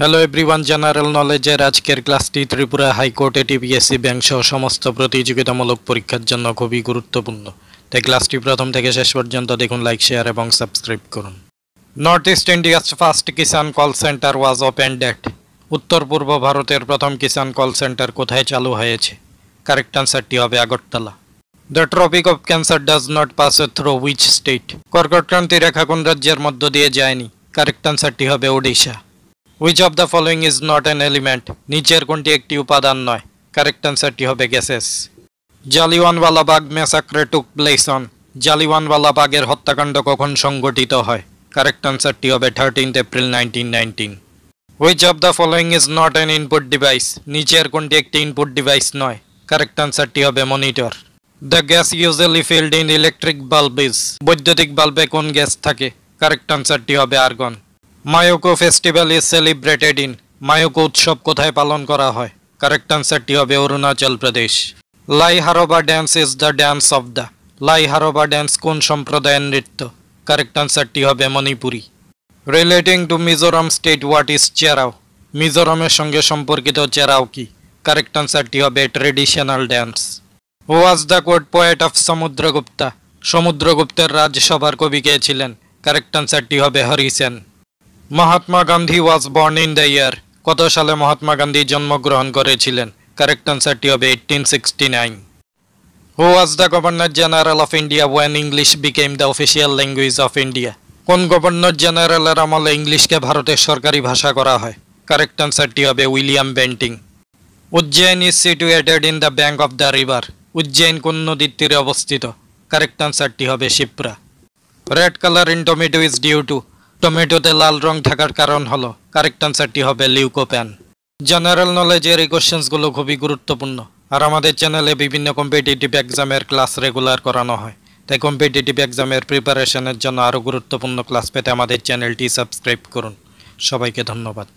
hello everyone general নলেজের আজকের ক্লাসটি ত্রিপুরা হাইকোর্টে টিপিএসসি ব্যাংক সহ সমস্ত প্রতিযোগিতামূলক পরীক্ষার জন্য খুবই গুরুত্বপূর্ণ তাই ক্লাসটি প্রথম থেকে শেষ পর্যন্ত দেখুন লাইক শেয়ার এবং সাবস্ক্রাইব করুন north east India's first Kisan call centre was open date উত্তর পূর্ব ভারতের প্রথম কিষাণ কল সেন্টার কোথায় চালু হয়েছে কারেক্ট আনসারটি হবে Agartala the tropic of cancer does not pass through which state কর্কটক্রান্তি রেখা কোন রাজ্যের মধ্য দিয়ে যায়নি কারেক্ট আনসারটি হবে Odisha which of the following is not an element নিচের কোনটি একটি উপাদান নয় কারেক্ট অ্যান্সারটি হবে গ্যাসেস জালিওয়ানওয়ালাবাগ ম্যাসাক্রে টুক প্লেসন অন জালিওয়ানওয়ালাবাগের হত্যাকাণ্ড কখন সংগঠিত হয় কারেক্ট অ্যান্সারটি হবে thirteenth April nineteen nineteen which of the following is not an input device নিচের কোনটি একটি ইনপুট ডিভাইস নয় কারেক্ট অ্যান্সারটি হবে monitor the gas usually filled in electric bulb is বৈদ্যুতিক বাল্বে কোন গ্যাস থাকে কারেক্ট অ্যান্সারটি হবে argon Myoko festival is celebrated in Myoko উৎসব কোথায় পালন করা হয় কারেক্ট আনসারটি হবে Arunachal Pradesh Lai Haraoba dance is the dance of the Lai Haraoba dance কোন সম্প্রদায়ের নৃত্য কারেক্ট আনসারটি হবে Manipuri relating to Mizoram state what is Cheraw মিজোরামের সঙ্গে সম্পর্কিত চেরাও কি কারেক্ট আনসারটি হবে traditional dance was the court poet of Samudragupta সমুদ্রগুপ্তের রাজসভার কবি কে ছিলেন কারেক্ট আনসারটি হবে Harisena Mahatma Gandhi was born in the year কত সালে মহাত্মা গান্ধী জন্মগ্রহণ করেছিলেন কারেক্ট অ্যান্সারটি হবে eighteen sixty nine who was the governor general of India when English became the official language of India কোন গভর্নর জেনারেলের আমলে ইংলিশকে ভারতের সরকারি ভাষা করা হয় কারেক্ট অ্যান্সারটি হবে William Bentinck Ujjain is situated in the bank of the river Ujjain কোন নদীর তীরে অবস্থিত কারেক্ট অ্যান্সারটি হবে Shipra red colour in tomato is due to টমেটোতে লাল রং থাকার কারণ হলো কারেক্ট আনসারটি হবে লিউকোপ্যান জেনারেল নলেজের এই কোশ্চেন্সগুলো খুবই গুরুত্বপূর্ণ আর আমাদের চ্যানেলে বিভিন্ন কম্পিটিটিভ এক্সামের ক্লাস রেগুলার করানো হয় তাই কম্পিটিটিভ এক্সামের প্রিপারেশনের জন্য আরও গুরুত্বপূর্ণ ক্লাস পেতে আমাদের চ্যানেলটি সাবস্ক্রাইব করুন সবাইকে ধন্যবাদ